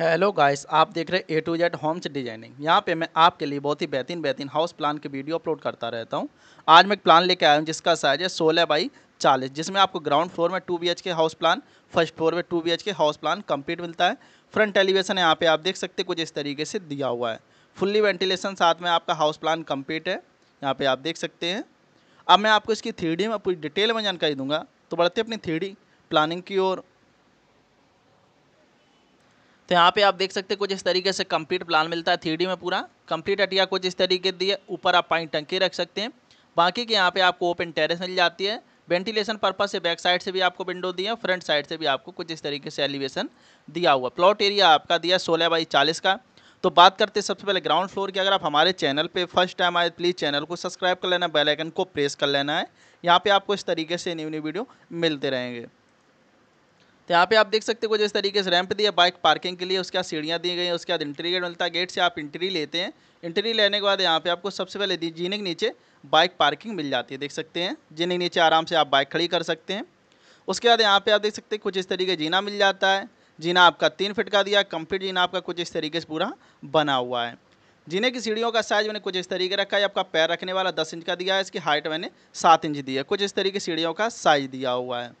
hello guys आप देख रहे A to Z homes designing यहाँ पे मैं आपके लिए बहुत ही बेहतरीन बेहतरीन हाउस प्लान की वीडियो अपलोड करता रहता हूँ आज मैं एक प्लान लेके आया हूँ जिसका साइज है सोलह बाई चालीस जिसमें आपको ग्राउंड फ्लोर में two B K house plan first floor में two B K house plan complete मिलता है फ्रंट एलिवेशन यहाँ पे आप देख सकते कुछ इस तरीके से दिया हुआ है फुल्ली वेंटिलेशन साथ में आपका हाउस प्लान कम्प्लीट है यहाँ पर आप देख सकते हैं अब मैं आपको इसकी थ्री में पूरी डिटेल में जानकारी दूंगा तो बढ़ते अपनी थ्री प्लानिंग की ओर तो यहाँ पे आप देख सकते हैं कुछ इस तरीके से कंप्लीट प्लान मिलता है थ्री में पूरा कंप्लीट अटिया कुछ इस तरीके दिए ऊपर आप पानी टंकी रख सकते हैं बाकी के यहाँ पे आपको ओपन टेरेस मिल जाती है वेंटिलेशन पर्पज से बैक साइड से भी आपको विंडो दिया फ्रंट साइड से भी आपको कुछ इस तरीके से एलिवेशन दिया हुआ प्लॉट एरिया आपका दिया सोलह बाई चालीस का तो बात करते सबसे पहले ग्राउंड फ्लोर की अगर आप हमारे चैनल पे फर्स्ट टाइम आए प्लीज़ चैनल को सब्सक्राइब कर लेना बेल आइकन को प्रेस कर लेना है यहाँ पे आपको इस तरीके से न्यू न्यू वीडियो मिलते रहेंगे तो यहाँ पे आप देख सकते हो जिस तरीके से रैंप दिया बाइक पार्किंग के लिए उसके बाद सीढ़ियाँ दी गई हैं उसके बाद एंट्री गेट मिलता है गेट से आप इंट्री लेते हैं इंट्री लेने के बाद यहाँ पे आपको सबसे पहले जीने के नीचे बाइक पार्किंग मिल जाती है देख सकते हैं जीने के नीचे आराम से आप बाइक खड़ी कर सकते हैं उसके बाद यहाँ पे आप देख सकते हैं कुछ इस तरीके जीना मिल जाता है जीना आपका तीन फिट का दिया कम्प्लीट जीना आपका कुछ इस तरीके से पूरा बना हुआ है जीने की सीढ़ियों का साइज मैंने कुछ इस तरीके रखा है आपका पैर रखने वाला दस इंच का दिया है इसकी हाइट मैंने सात इंच दी है कुछ इस तरीके सीढ़ियों का साइज दिया हुआ है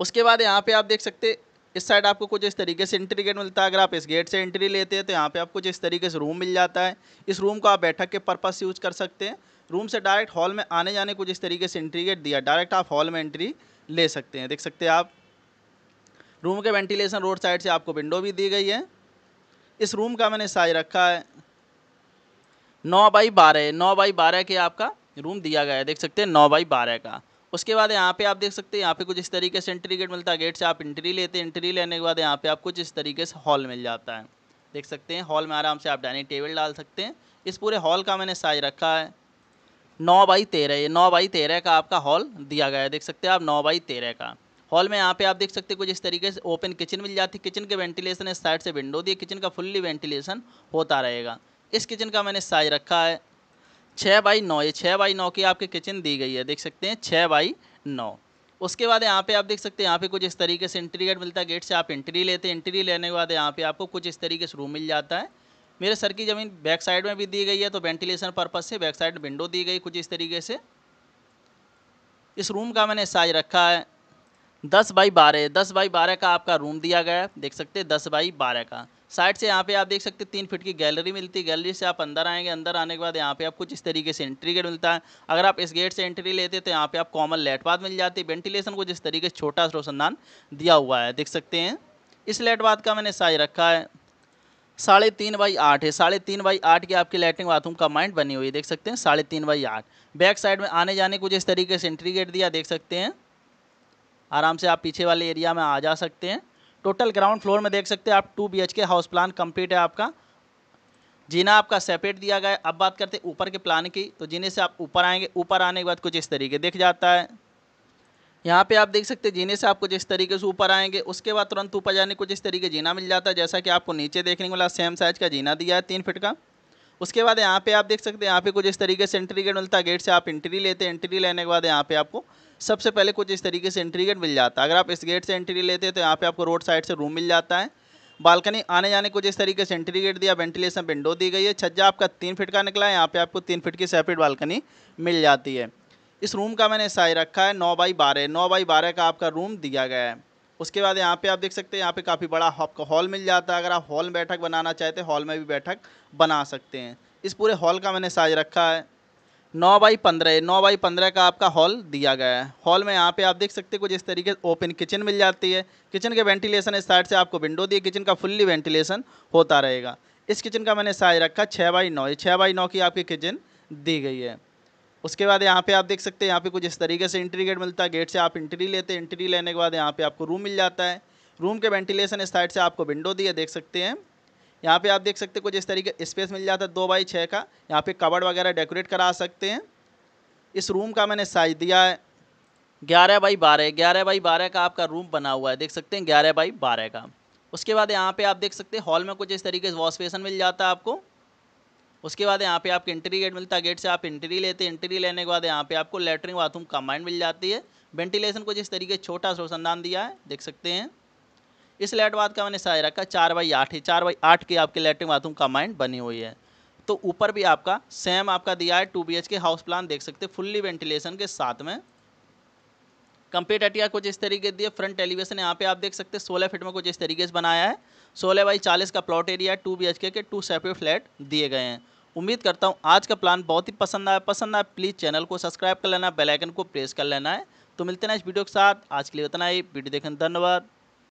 उसके बाद यहाँ पे आप देख सकते इस साइड आपको कुछ इस तरीके से एंट्री गेट मिलता है अगर आप इस गेट से एंट्री लेते हैं तो यहाँ पे आपको जिस तरीके से रूम मिल जाता है इस रूम को आप बैठक के पर्पज़ यूज़ कर सकते हैं रूम से डायरेक्ट हॉल में आने जाने को जिस तरीके से एंट्री गेट दिया डायरेक्ट आप हॉल में एंट्री ले सकते हैं देख सकते हैं आप रूम के वेंटिलेशन रोड साइड से आपको विंडो भी दी गई है इस रूम का मैंने साइज रखा है नौ बाई बारह नौ बाई बारह के आपका रूम दिया गया है देख सकते हैं नौ बाई बारह का उसके बाद यहाँ पे आप देख सकते हैं यहाँ पे कुछ इस तरीके से एंट्री गेट मिलता है गेट से आप एंट्री लेते हैं एंट्री लेने के बाद यहाँ पे आप कुछ इस तरीके से हॉल मिल जाता है देख सकते हैं हॉल में आराम से आप डाइनिंग टेबल डाल सकते हैं इस पूरे हॉल का मैंने साइज रखा है नौ बाई तेरह ये नौ बाई तेरह का आपका हॉल दिया गया है देख सकते हैं आप नौ बाई तेरह का हॉल में यहाँ पे आप देख सकते हैं कुछ इस तरीके से ओपन किचन मिल जाती है किचन के वेंटिलेशन इस साइड से विंडो दिए किचन का फुल्ली वेंटिलेशन होता रहेगा इस किचन का मैंने साइज रखा है छः बाई नौ ये छः बाई नौ की आपकी किचन दी गई है देख सकते हैं छः बाई नौ उसके बाद यहाँ पे आप देख सकते हैं यहाँ पे कुछ इस तरीके से एंट्री गेट मिलता है गेट से आप एंट्री लेते हैं एंट्री लेने के बाद यहाँ पे आपको कुछ इस तरीके से रूम मिल जाता है मेरे सर की ज़मीन बैक साइड में भी दी गई है तो वेंटिलेशन पर्पज़ से बैक साइड विंडो दी गई कुछ इस तरीके से इस रूम का मैंने साइज रखा है दस बाई बारह दस बाई बारह का आपका रूम दिया गया है देख सकते हैं दस बाई बारह का साइड से यहाँ पे आप देख सकते हैं तीन फीट की गैलरी मिलती है गैलरी से आप अंदर आएंगे अंदर आने के बाद यहाँ पे आप कुछ इस तरीके से एंट्री गेट मिलता है अगर आप इस गेट से एंट्री लेते तो यहाँ पे आप कॉमन लेटवाद मिल जाती है वेंटिलेशन को जिस तरीके से छोटा रोशनदान दिया हुआ है देख सकते हैं इस लेटवाद का मैंने साइज रखा है साढ़े तीन बाई आठ है साढ़े तीन बाई आठ की आपकी लेटरिन बाथरूम का माइंड बनी हुई है देख सकते हैं साढ़े तीन बाई आठ बैक साइड में आने जाने को जिस तरीके से एंट्री गेट दिया देख सकते हैं आराम से आप पीछे वाले एरिया में आ जा सकते हैं टोटल ग्राउंड फ्लोर में देख सकते हैं आप two B K house plan complete है आपका जीना आपका सेपरेट दिया गया है अब बात करते हैं ऊपर के प्लान की तो जीने से आप ऊपर आएंगे ऊपर आने के बाद कुछ इस तरीके दिख जाता है यहाँ पे आप देख सकते हैं जीने से आप कुछ इस तरीके से ऊपर आएंगे उसके बाद तुरंत ऊपर जाने कुछ इस तरीके जीना मिल जाता है जैसा कि आपको नीचे देखने को मिला सेम साइज़ का जीना दिया है तीन फिट का उसके बाद यहाँ पे आप देख सकते हैं यहाँ पे कुछ इस तरीके से एंट्री गेट मिलता है गेट से आप एंट्री लेते हैं एंट्री लेने के बाद यहाँ पे आपको सबसे पहले कुछ इस तरीके से एंट्री गेट मिल जाता है अगर आप इस गेट से एंट्री लेते हैं तो यहाँ पे आपको रोड साइड से रूम मिल जाता है बालकनी आने जाने कुछ इस तरीके से एंट्री गेट दिया वेंटिलेशन विंडो दी गई है छज्जा आपका तीन फिट का निकला है यहाँ पर आपको तीन फिट की सेपरेट बालकनी मिल जाती है इस रूम का मैंने साइज रखा है नौ बाई बारह नौ बाई बारह का आपका रूम दिया गया है उसके बाद यहाँ पे आप देख सकते हैं यहाँ पे काफ़ी बड़ा आपका हॉल मिल जाता है अगर आप हॉल बैठक बनाना चाहते हैं हॉल में भी बैठक बना सकते हैं इस पूरे हॉल का मैंने साइज रखा है नौ बाई पंद्रह नौ बाई पंद्रह का आपका हॉल दिया गया है हॉल में यहाँ पे आप देख सकते हैं कुछ इस तरीके से ओपन किचन मिल जाती है किचन के वेंटिलेशन इस साइड से आपको विंडो दिए किचन का फुल्ली वेंटिलेशन होता रहेगा इस किचन का मैंने साइज रखा छः बाई नौ छः बाई नौ की आपकी किचन दी गई है उसके बाद यहाँ पे आप देख सकते हैं यहाँ पे कुछ इस तरीके से एंट्री गेट मिलता है गेट से आप एंट्री लेते हैं एंट्री लेने के बाद यहाँ पे आपको रूम मिल जाता है रूम के वेंटिलेशन इस साइड से आपको विंडो दिए देख सकते हैं यहाँ पे आप देख सकते हैं कुछ इस तरीके स्पेस मिल जाता है दो बाई छः का यहाँ पे कवर्ड वगैरह डेकोरेट करा सकते हैं इस रूम का मैंने साइज दिया है ग्यारह बाई बारह ग्यारह बाई बारह का आपका रूम बना हुआ है देख सकते हैं ग्यारह बाई बारह का उसके बाद यहाँ पर आप देख सकते हैं हॉल में कुछ इस तरीके से वॉश बेसन मिल जाता है आपको उसके बाद यहाँ पे आपको एंट्री गेट मिलता है गेट से आप एंट्री लेते हैं एंट्री लेने के बाद यहाँ पे आपको लेटरिन बाथरूम कम्बाइंड मिल जाती है वेंटिलेशन को जिस तरीके छोटा शोसंदान दिया है देख सकते हैं इस लेट बाथ का मैंने साइज रखा चार बाई आठ ही चार बाई आठ की आपके लेटरिन बाथरूम कम्बाइंड बनी हुई है तो ऊपर भी आपका सेम आपका दिया है two B K house plan देख सकते फुल्ली वेंटिलेशन के साथ में कंपेट अटिया कुछ इस तरीके दिए फ्रंट एलिवेशन यहाँ पे आप देख सकते हैं सोलह फिट में कुछ इस तरीके से बनाया है सोलह बाई चालीस का plot area two B K two separate flat दिए गए हैं उम्मीद करता हूँ आज का प्लान बहुत ही पसंद आया पसंद आया प्लीज़ चैनल को सब्सक्राइब कर लेना बेलाइकन को प्रेस कर लेना है तो मिलते हैं इस वीडियो के साथ आज के लिए उतना ही वीडियो देखने धन्यवाद